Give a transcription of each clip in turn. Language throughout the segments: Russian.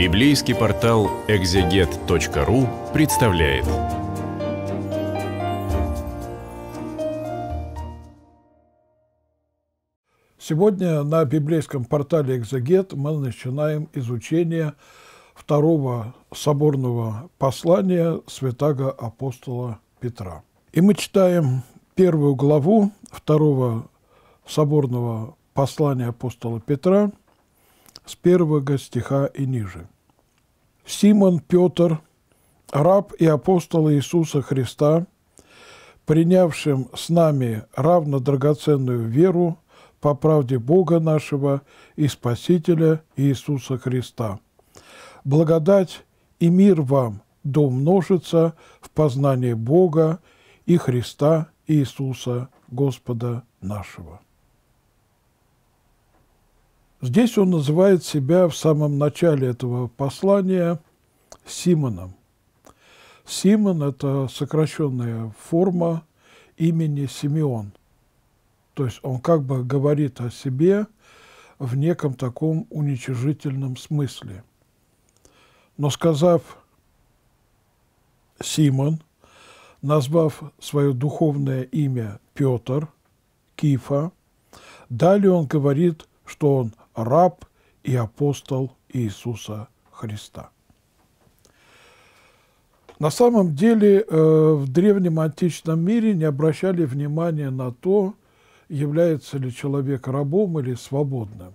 Библейский портал экзегет.ру представляет. Сегодня на библейском портале «Экзегет» мы начинаем изучение второго соборного послания святаго апостола Петра. И мы читаем первую главу второго соборного послания апостола Петра – с первого стиха и ниже. Симон Петр, раб и апостол Иисуса Христа, принявшим с нами равно драгоценную веру по правде Бога нашего и Спасителя Иисуса Христа. Благодать и мир вам да умножится в познании Бога и Христа Иисуса Господа нашего. Здесь он называет себя в самом начале этого послания Симоном. Симон – это сокращенная форма имени Симеон. То есть он как бы говорит о себе в неком таком уничижительном смысле. Но сказав Симон, назвав свое духовное имя Петр, Кифа, далее он говорит, что он раб и апостол Иисуса Христа. На самом деле э, в древнем античном мире не обращали внимания на то, является ли человек рабом или свободным.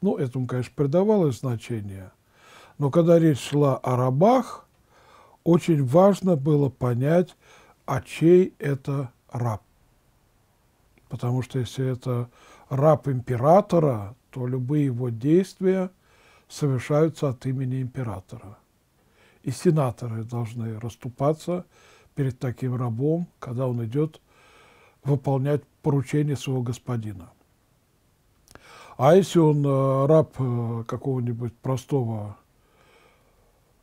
Ну, этому, конечно, придавалось значение. Но когда речь шла о рабах, очень важно было понять, а чей это раб. Потому что если это раб императора, то любые его действия совершаются от имени императора. И сенаторы должны расступаться перед таким рабом, когда он идет выполнять поручение своего господина. А если он э, раб э, какого-нибудь простого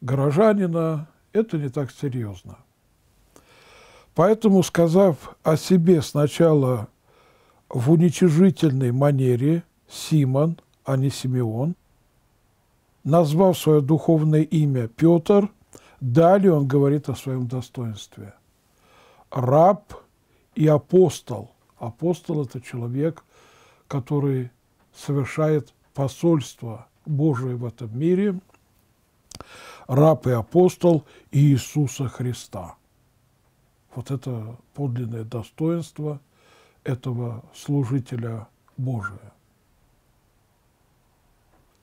горожанина, это не так серьезно. Поэтому, сказав о себе сначала в уничижительной манере Симон, а не Симеон, назвав свое духовное имя Петр, далее он говорит о своем достоинстве. Раб и апостол. Апостол – это человек, который совершает посольство Божие в этом мире, раб и апостол Иисуса Христа. Вот это подлинное достоинство – этого служителя Божия.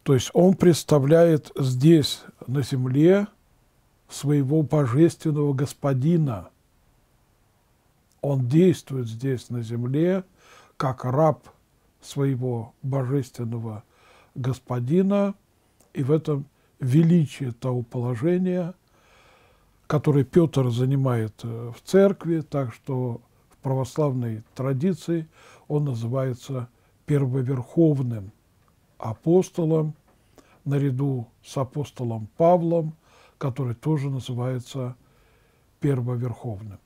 То есть он представляет здесь, на земле, своего божественного господина. Он действует здесь, на земле, как раб своего божественного господина, и в этом величие того положения, которое Петр занимает э, в церкви, так что православной традиции он называется первоверховным апостолом, наряду с апостолом Павлом, который тоже называется первоверховным.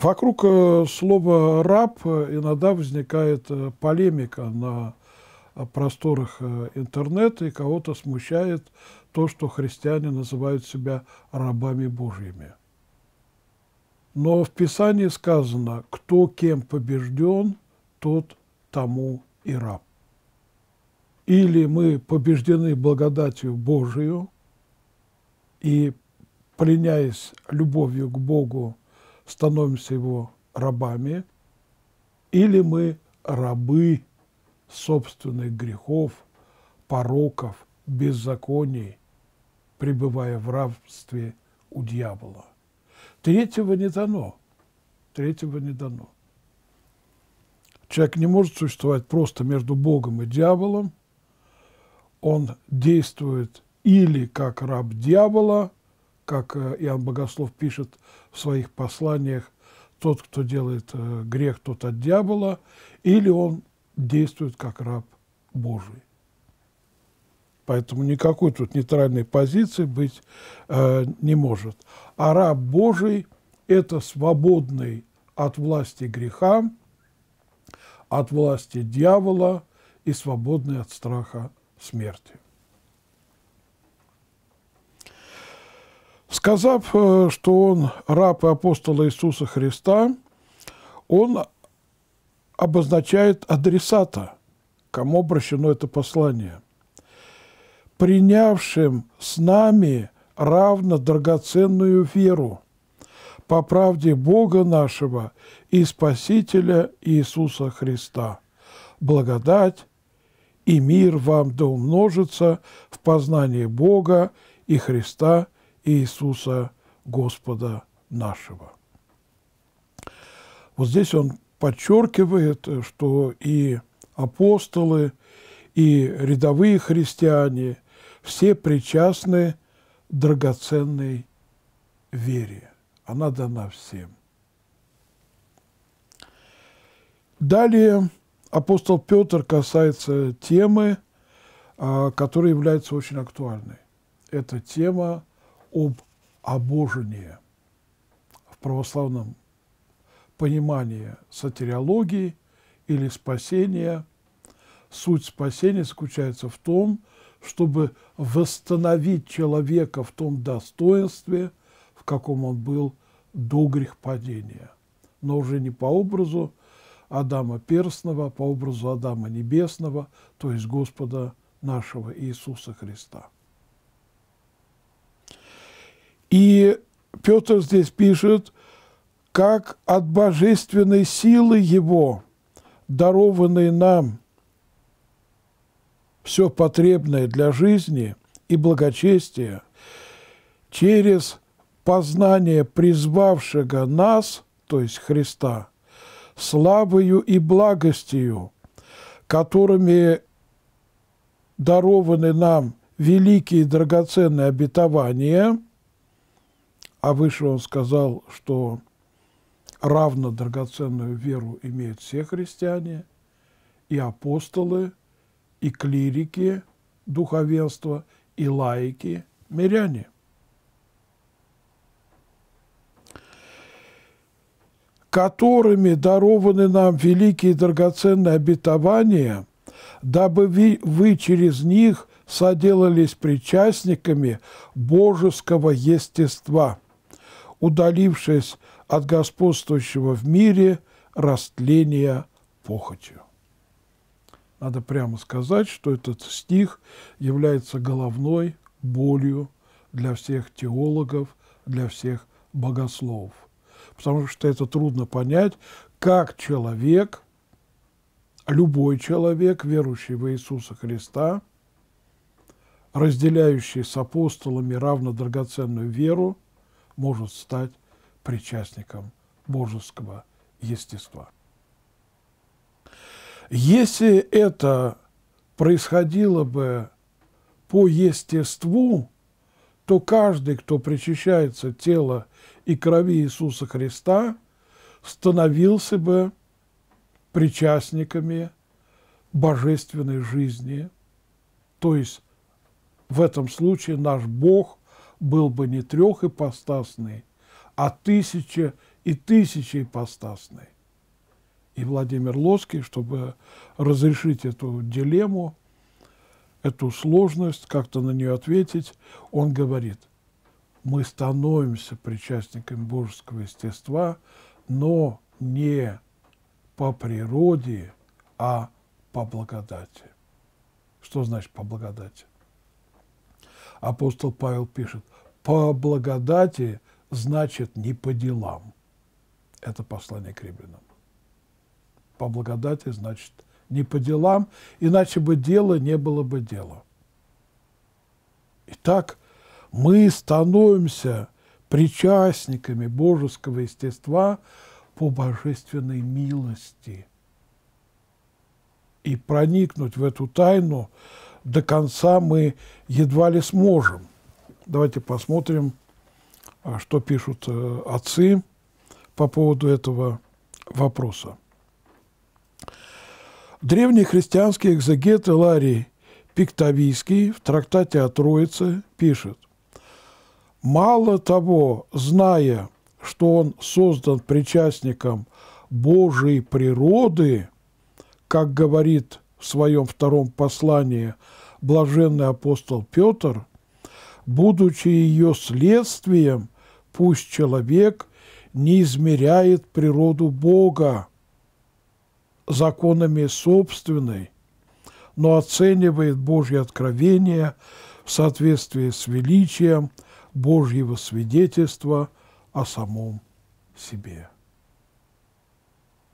Вокруг э, слова «раб» иногда возникает э, полемика на э, просторах интернета, и кого-то смущает то, что христиане называют себя рабами Божьими. Но в Писании сказано, кто кем побежден, тот тому и раб. Или мы побеждены благодатью Божию и, пленяясь любовью к Богу, становимся Его рабами, или мы рабы собственных грехов, пороков, беззаконий, пребывая в рабстве у дьявола. Третьего не дано. Третьего не дано. Человек не может существовать просто между Богом и дьяволом. Он действует или как раб дьявола, как э, Иоанн Богослов пишет в своих посланиях, тот, кто делает э, грех, тот от дьявола, или он действует как раб Божий. Поэтому никакой тут нейтральной позиции быть э, не может. А раб Божий – это свободный от власти греха, от власти дьявола и свободный от страха смерти. Сказав, э, что он раб и апостола Иисуса Христа, он обозначает адресата, кому обращено это послание – принявшим с нами равно драгоценную веру по правде Бога нашего и Спасителя Иисуса Христа. Благодать и мир вам да умножится в познании Бога и Христа Иисуса Господа нашего. Вот здесь он подчеркивает, что и апостолы, и рядовые христиане – все причастны драгоценной вере. Она дана всем. Далее апостол Петр касается темы, а, которая является очень актуальной. Это тема об обожении в православном понимании сатириологии или спасения. Суть спасения заключается в том, что чтобы восстановить человека в том достоинстве, в каком он был до грехопадения, но уже не по образу Адама Перстного, а по образу Адама Небесного, то есть Господа нашего Иисуса Христа. И Петр здесь пишет, как от божественной силы Его, дарованной нам – все потребное для жизни и благочестия через познание призвавшего нас, то есть Христа, славою и благостью, которыми дарованы нам великие драгоценные обетования, а выше он сказал, что равно драгоценную веру имеют все христиане, и апостолы, и клирики духовенства, и лаики – миряне. которыми дарованы нам великие драгоценные обетования, дабы вы через них соделались причастниками божеского естества, удалившись от господствующего в мире растления похотью. Надо прямо сказать, что этот стих является головной болью для всех теологов, для всех богословов. Потому что это трудно понять, как человек, любой человек, верующий в Иисуса Христа, разделяющий с апостолами равно драгоценную веру, может стать причастником божеского естества. Если это происходило бы по естеству, то каждый, кто причащается тела и крови Иисуса Христа, становился бы причастниками божественной жизни. То есть в этом случае наш Бог был бы не трех ипостасный, а тысяча и тысяча ипостасный и Владимир Лоский, чтобы разрешить эту дилемму, эту сложность, как-то на нее ответить, он говорит, мы становимся причастниками божеского естества, но не по природе, а по благодати. Что значит по благодати? Апостол Павел пишет, по благодати значит не по делам. Это послание к римлянам по благодати, значит, не по делам, иначе бы дело не было бы дела. Итак, мы становимся причастниками божеского естества по божественной милости. И проникнуть в эту тайну до конца мы едва ли сможем. Давайте посмотрим, а, что пишут э, отцы по поводу этого вопроса. Древний христианский экзегет Иларий Пиктовийский в трактате о Троице пишет, «Мало того, зная, что он создан причастником Божьей природы, как говорит в своем втором послании блаженный апостол Петр, будучи ее следствием, пусть человек не измеряет природу Бога, законами собственной, но оценивает Божье откровение в соответствии с величием Божьего свидетельства о самом себе.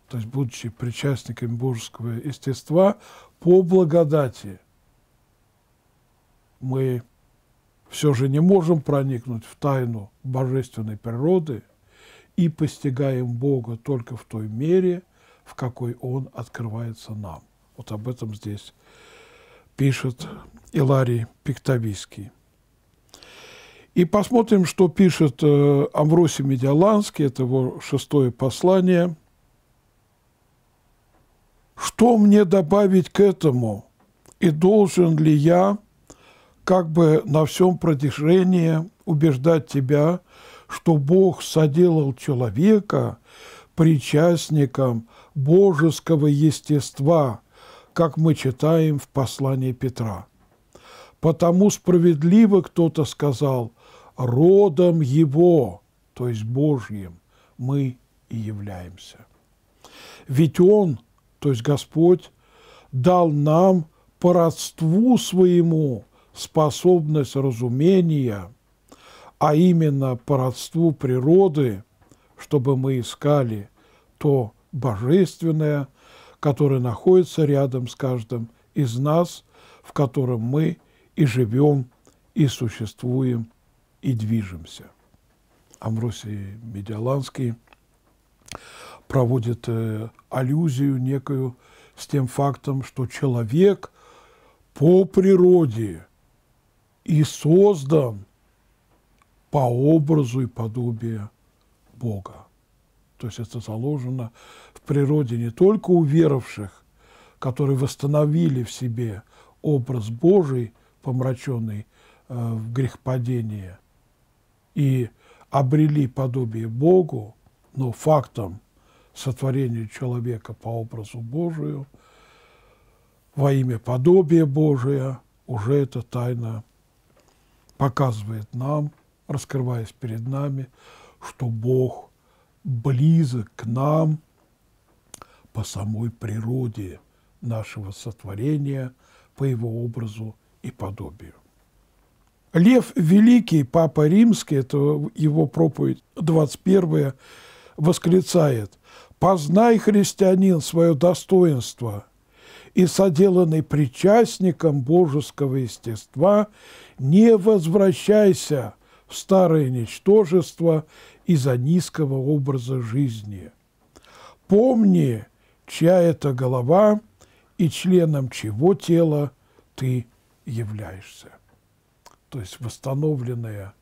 То есть, будучи причастниками божеского естества, по благодати мы все же не можем проникнуть в тайну божественной природы и постигаем Бога только в той мере – в какой он открывается нам. Вот об этом здесь пишет Иларий Пиктовийский. И посмотрим, что пишет э, Амвросий Медиаланский, это его шестое послание. «Что мне добавить к этому? И должен ли я, как бы на всем протяжении убеждать тебя, что Бог соделал человека причастником божеского естества, как мы читаем в послании Петра. Потому справедливо кто-то сказал, родом его, то есть Божьим, мы и являемся. Ведь он, то есть Господь, дал нам по родству своему способность разумения, а именно по родству природы, чтобы мы искали то, божественное, которое находится рядом с каждым из нас, в котором мы и живем, и существуем, и движемся. Амвросий Медиаланский проводит э, аллюзию некую с тем фактом, что человек по природе и создан по образу и подобию Бога. То есть это заложено в природе не только у веровших, которые восстановили в себе образ Божий, помраченный э, в грехопадении, и обрели подобие Богу, но фактом сотворения человека по образу Божию, во имя подобия Божия, уже эта тайна показывает нам, раскрываясь перед нами, что Бог близок к нам по самой природе нашего сотворения, по его образу и подобию. Лев Великий, Папа Римский, это его проповедь 21 восклицает «Познай, христианин, свое достоинство и, соделанный причастником божеского естества, не возвращайся старое ничтожество из-за низкого образа жизни. Помни, чья это голова и членом чего тела ты являешься. То есть восстановленное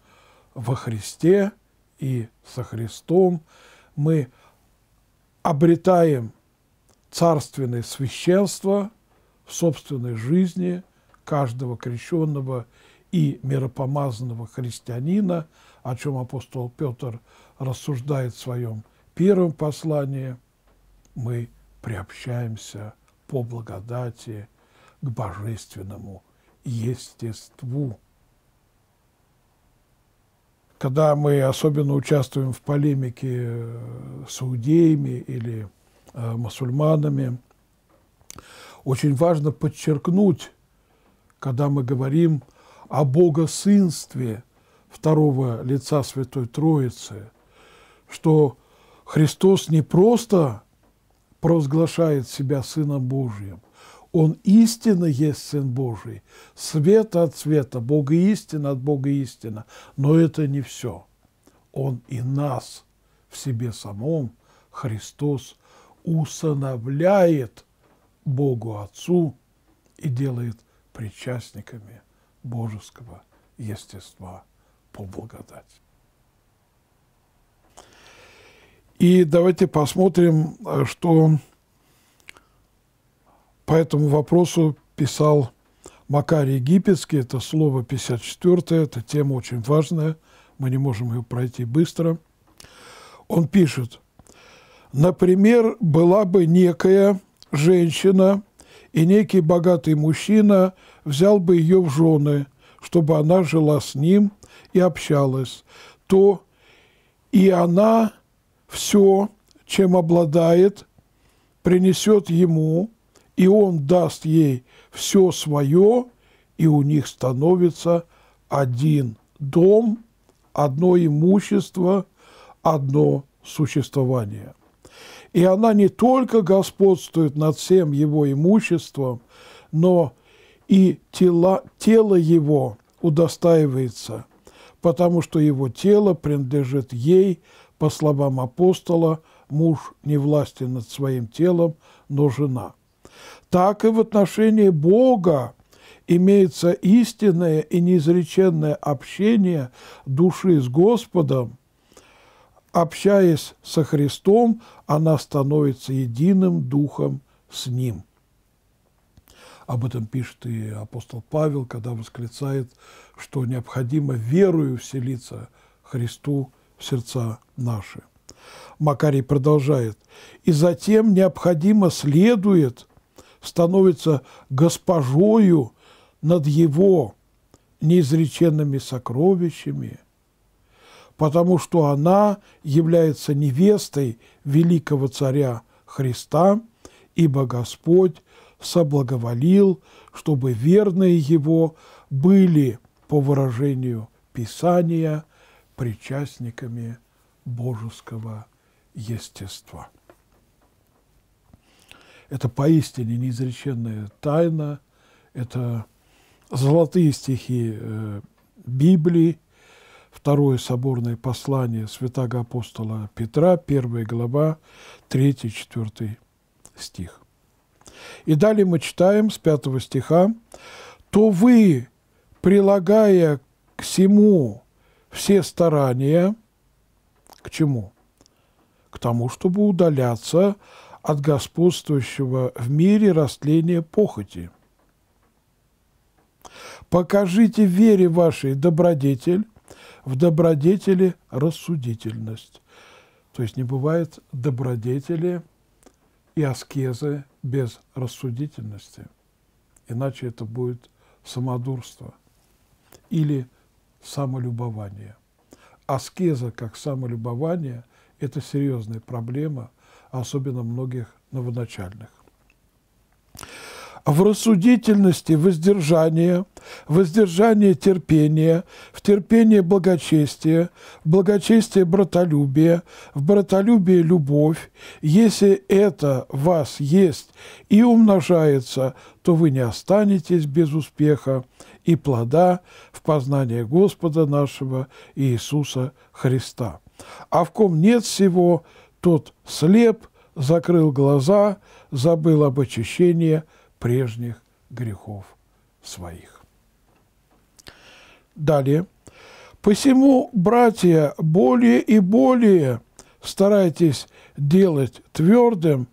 во Христе и со Христом мы обретаем царственное священство в собственной жизни каждого крещенного человека и миропомазанного христианина, о чем апостол Петр рассуждает в своем первом послании, мы приобщаемся по благодати к божественному естеству. Когда мы особенно участвуем в полемике э, с иудеями или э, мусульманами, очень важно подчеркнуть, когда мы говорим о богосынстве второго лица Святой Троицы, что Христос не просто провозглашает себя Сыном Божьим, Он истинно есть Сын Божий, свет от света, Бога истина от Бога истина, но это не все. Он и нас в себе самом, Христос, усыновляет Богу Отцу и делает причастниками божеского естества по благодати. И давайте посмотрим, э, что по этому вопросу писал Макарий Египетский. Это слово 54, это тема очень важная, мы не можем ее пройти быстро. Он пишет, например, была бы некая женщина и некий богатый мужчина – взял бы ее в жены, чтобы она жила с ним и общалась, то и она все, чем обладает, принесет ему, и он даст ей все свое, и у них становится один дом, одно имущество, одно существование. И она не только господствует над всем его имуществом, но и тела, тело его удостаивается, потому что его тело принадлежит ей, по словам апостола, муж не властен над своим телом, но жена. Так и в отношении Бога имеется истинное и неизреченное общение души с Господом. Общаясь со Христом, она становится единым духом с Ним. Об этом пишет и апостол Павел, когда восклицает, что необходимо верою вселиться Христу в сердца наши. Макарий продолжает. «И затем необходимо следует, становится госпожою над его неизреченными сокровищами, потому что она является невестой великого царя Христа, ибо Господь соблаговолил, чтобы верные его были, по выражению Писания, причастниками божеского естества. Это поистине неизреченная тайна, это золотые стихи э, Библии, второе соборное послание святого апостола Петра, первая глава, 3-4 стих. И далее мы читаем с 5 стиха, «То вы, прилагая к всему все старания, к чему? К тому, чтобы удаляться от господствующего в мире растления похоти. Покажите вере вашей добродетель, в добродетели рассудительность. То есть не бывает добродетели и аскезы без рассудительности. Иначе это будет самодурство или самолюбование. Аскеза как самолюбование – это серьезная проблема, особенно многих новоначальных в рассудительности воздержание, воздержание терпения, в терпении благочестие, в благочестие братолюбие, в братолюбие любовь. Если это вас есть и умножается, то вы не останетесь без успеха и плода в познании Господа нашего Иисуса Христа. А в ком нет всего, тот слеп, закрыл глаза, забыл об очищении – прежних грехов своих. Далее. Посему, братья, более и более старайтесь делать твердым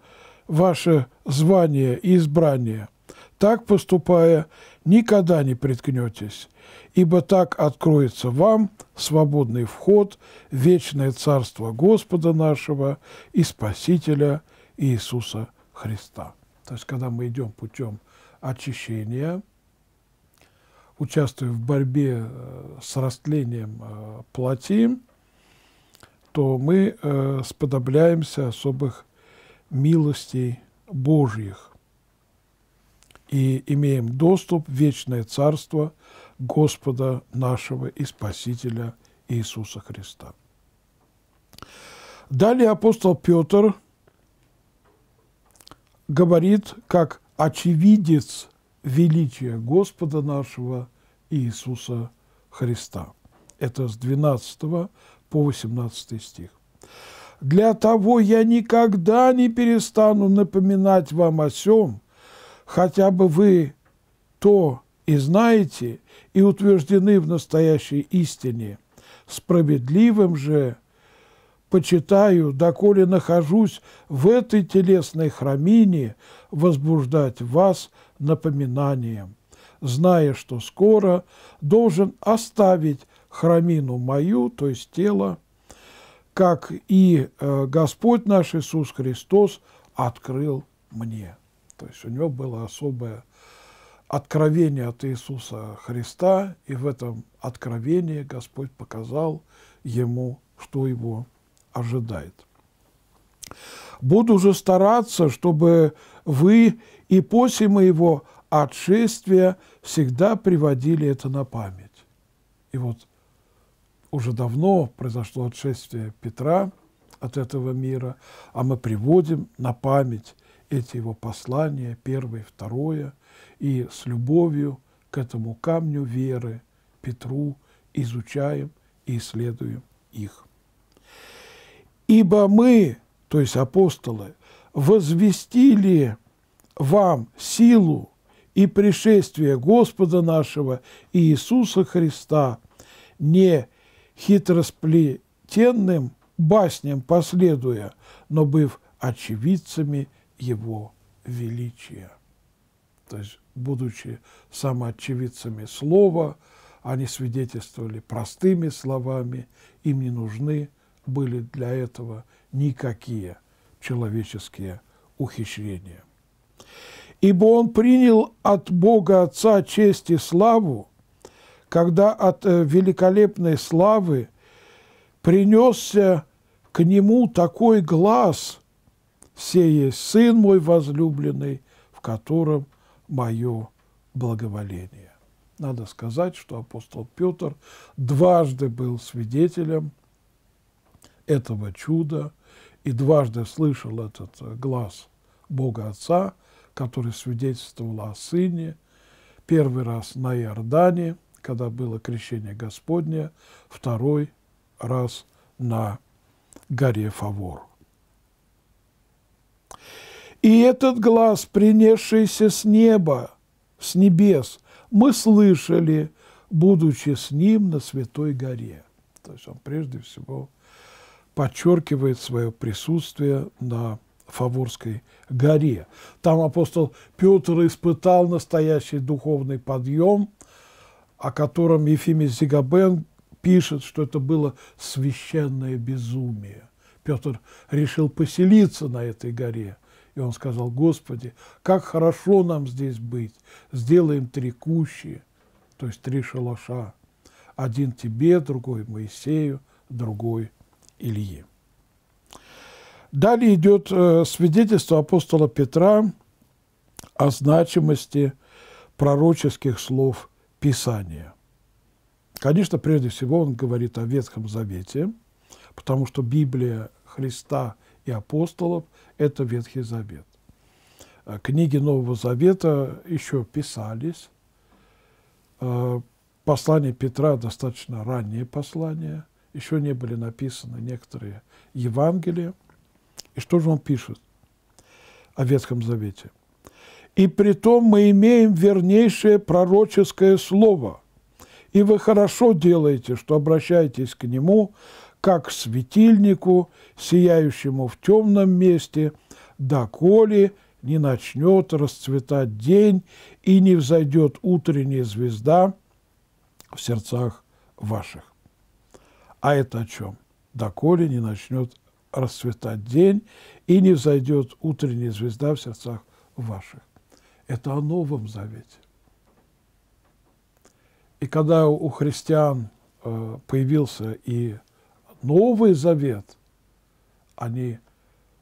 ваше звание и избрание. Так поступая, никогда не приткнетесь, ибо так откроется вам свободный вход в вечное царство Господа нашего и Спасителя Иисуса Христа. То есть, когда мы идем путем очищения, участвуя в борьбе э, с растлением э, плоти, то мы э, сподобляемся особых милостей Божьих и имеем доступ в вечное царство Господа нашего и Спасителя Иисуса Христа. Далее апостол Петр – говорит как очевидец величия Господа нашего Иисуса Христа. Это с 12 по 18 стих. «Для того я никогда не перестану напоминать вам о сем, хотя бы вы то и знаете, и утверждены в настоящей истине. Справедливым же – почитаю, доколе нахожусь в этой телесной храмине, возбуждать вас напоминанием, зная, что скоро должен оставить храмину мою, то есть тело, как и э, Господь наш Иисус Христос открыл мне. То есть у него было особое откровение от Иисуса Христа, и в этом откровении Господь показал ему, что его ожидает. Буду же стараться, чтобы вы и после моего отшествия всегда приводили это на память. И вот уже давно произошло отшествие Петра от этого мира, а мы приводим на память эти его послания, первое, второе, и с любовью к этому камню веры, Петру, изучаем и исследуем их. Ибо мы, то есть апостолы, возвестили вам силу и пришествие Господа нашего Иисуса Христа, не хитросплетенным басням последуя, но быв очевидцами Его величия. То есть, будучи самоочевидцами Слова, они свидетельствовали простыми словами, им не нужны были для этого никакие человеческие ухищрения. Ибо он принял от Бога Отца честь и славу, когда от э, великолепной славы принесся к нему такой глаз, сей Сын мой возлюбленный, в котором мое благоволение». Надо сказать, что апостол Петр дважды был свидетелем – этого чуда, и дважды слышал этот э, глаз Бога Отца, который свидетельствовал о Сыне, первый раз на Иордане, когда было крещение Господне, второй раз на горе Фавор. И этот глаз, принесшийся с неба, с небес, мы слышали, будучи с ним на Святой горе. То есть он прежде всего подчеркивает свое присутствие на Фаворской горе. Там апостол Петр испытал настоящий духовный подъем, о котором Ефимий Зигабен пишет, что это было священное безумие. Петр решил поселиться на этой горе. И он сказал, Господи, как хорошо нам здесь быть, сделаем три кущи, то есть три шалаша, один тебе, другой Моисею, другой Ильи. Далее идет э, свидетельство апостола Петра о значимости пророческих слов Писания. Конечно, прежде всего он говорит о Ветхом Завете, потому что Библия Христа и апостолов – это Ветхий Завет. Э, книги Нового Завета еще писались. Э, послание Петра – достаточно раннее послание – еще не были написаны некоторые Евангелия. И что же он пишет о Ветхом Завете? «И притом мы имеем вернейшее пророческое слово, и вы хорошо делаете, что обращаетесь к нему, как к светильнику, сияющему в темном месте, доколе не начнет расцветать день и не взойдет утренняя звезда в сердцах ваших. А это о чем? Доколе не начнет расцветать день и не взойдет утренняя звезда в сердцах ваших. Это о Новом Завете. И когда у христиан э, появился и Новый Завет, они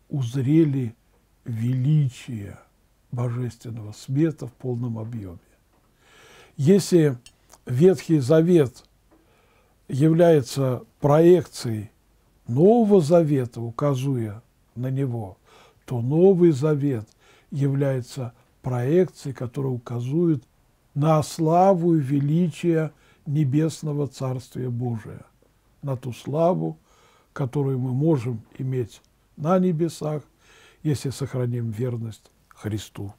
узрели величие божественного света в полном объеме. Если Ветхий Завет является проекции Нового Завета, указуя на него, то Новый Завет является проекцией, которая указывает на славу и величие Небесного Царствия Божия, на ту славу, которую мы можем иметь на небесах, если сохраним верность Христу.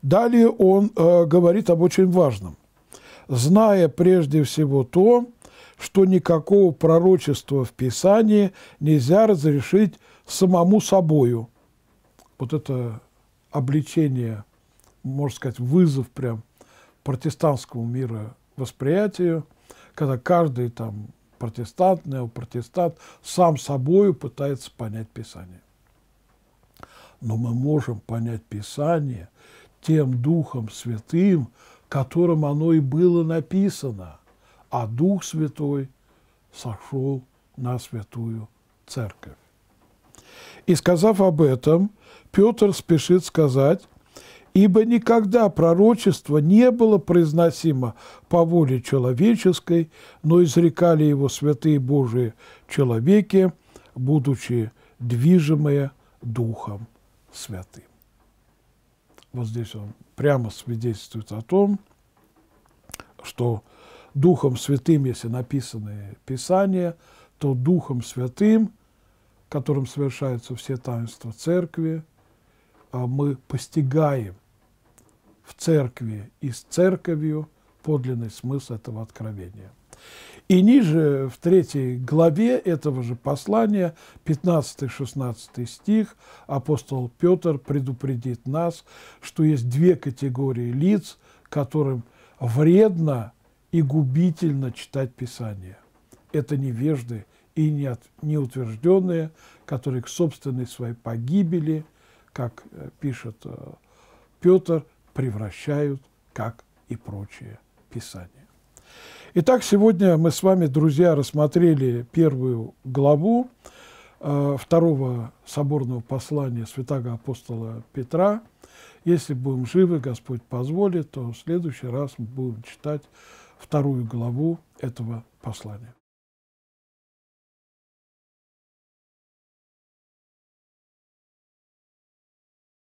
Далее он э, говорит об очень важном зная прежде всего то, что никакого пророчества в Писании нельзя разрешить самому собою. Вот это обличение, можно сказать, вызов прям протестантскому восприятию, когда каждый там протестант, неопротестант сам собою пытается понять Писание. Но мы можем понять Писание тем Духом Святым, которым оно и было написано, а Дух Святой сошел на святую церковь. И сказав об этом, Петр спешит сказать, ибо никогда пророчество не было произносимо по воле человеческой, но изрекали его святые Божии человеки, будучи движимые Духом Святым вот здесь он прямо свидетельствует о том, что Духом Святым, если написаны Писания, то Духом Святым, которым совершаются все таинства Церкви, а мы постигаем в Церкви и с Церковью подлинный смысл этого откровения. И ниже в третьей главе этого же послания, 15-16 стих, апостол Петр предупредит нас, что есть две категории лиц, которым вредно и губительно читать Писание. Это невежды и неутвержденные, которые к собственной своей погибели, как э, пишет э, Петр, превращают, как и прочее Писание. Итак, сегодня мы с вами, друзья, рассмотрели первую главу э, второго соборного послания святого апостола Петра. Если будем живы, Господь позволит, то в следующий раз мы будем читать вторую главу этого послания.